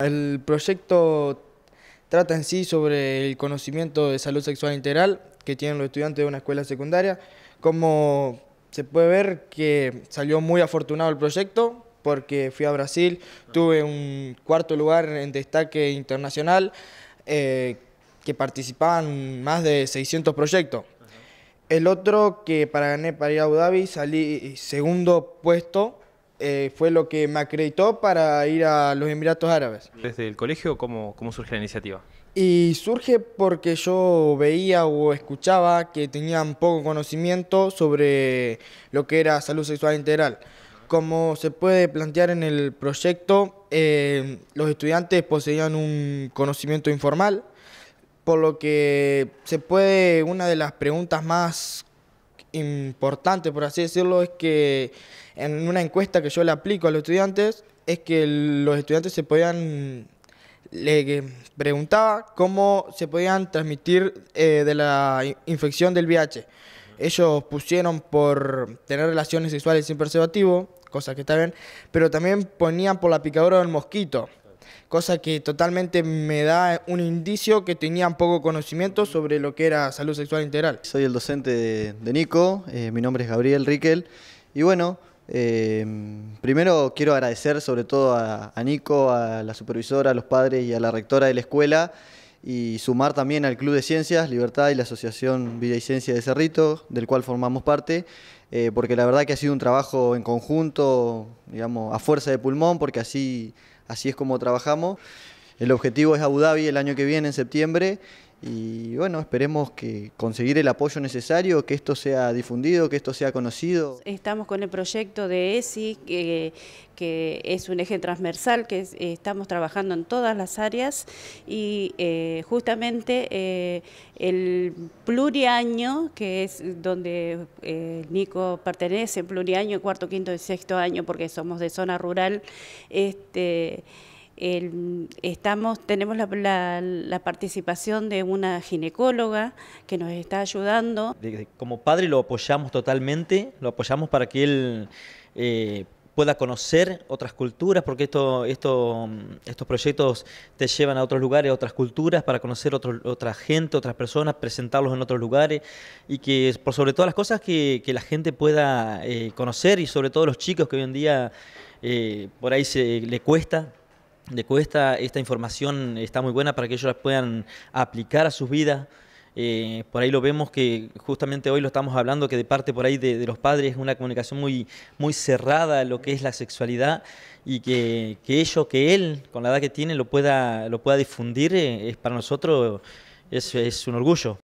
El proyecto trata en sí sobre el conocimiento de salud sexual integral que tienen los estudiantes de una escuela secundaria. Como se puede ver que salió muy afortunado el proyecto porque fui a Brasil, tuve un cuarto lugar en destaque internacional eh, que participaban más de 600 proyectos. El otro que para gané para ir a Abu Dhabi salí segundo puesto eh, fue lo que me acreditó para ir a los Emiratos Árabes. ¿Desde el colegio cómo, cómo surge la iniciativa? Y surge porque yo veía o escuchaba que tenían poco conocimiento sobre lo que era salud sexual integral. Como se puede plantear en el proyecto, eh, los estudiantes poseían un conocimiento informal, por lo que se puede, una de las preguntas más importante, por así decirlo, es que en una encuesta que yo le aplico a los estudiantes, es que los estudiantes se podían, le preguntaba cómo se podían transmitir eh, de la infección del VIH. Ellos pusieron por tener relaciones sexuales sin preservativo, cosa que está bien, pero también ponían por la picadura del mosquito cosa que totalmente me da un indicio que tenían poco conocimiento sobre lo que era salud sexual integral. Soy el docente de, Nico, eh, mi nombre es Gabriel Riquel y bueno, eh, primero quiero agradecer sobre todo a, Nico, a la supervisora, a los padres y a la rectora de la escuela y sumar también al Club de Ciencias, Libertad y la Asociación vida y Ciencia de Cerrito, del cual formamos parte, eh, porque la verdad que ha sido un trabajo en conjunto, digamos, a fuerza de pulmón, porque así así es como trabajamos. El objetivo es Abu Dhabi el año que viene, en septiembre, y bueno, esperemos que conseguir el apoyo necesario, que esto sea difundido, que esto sea conocido. Estamos con el proyecto de ESI, que, es un eje transversal, que estamos trabajando en todas las áreas y eh, justamente eh, el pluriaño, que es donde eh, Nico pertenece, pluriaño, cuarto, quinto y sexto año, porque somos de zona rural, este tenemos la, participación de una ginecóloga que nos está ayudando. Como padre lo apoyamos totalmente, lo apoyamos para que él eh, pueda conocer otras culturas, porque esto, estos proyectos te llevan a otros lugares, a otras culturas, para conocer a otra gente, otras personas, presentarlos en otros lugares, y que por sobre todas las cosas que, la gente pueda eh, conocer, y sobre todo los chicos que hoy en día eh, por ahí se le cuesta de cuesta, esta, información está muy buena para que ellos la puedan aplicar a sus vidas. Eh, por ahí lo vemos que justamente hoy lo estamos hablando, que de parte por ahí de, los padres es una comunicación muy, muy cerrada lo que es la sexualidad y que, que, ello, que él, con la edad que tiene, lo pueda, lo pueda difundir, eh, es para nosotros es un orgullo.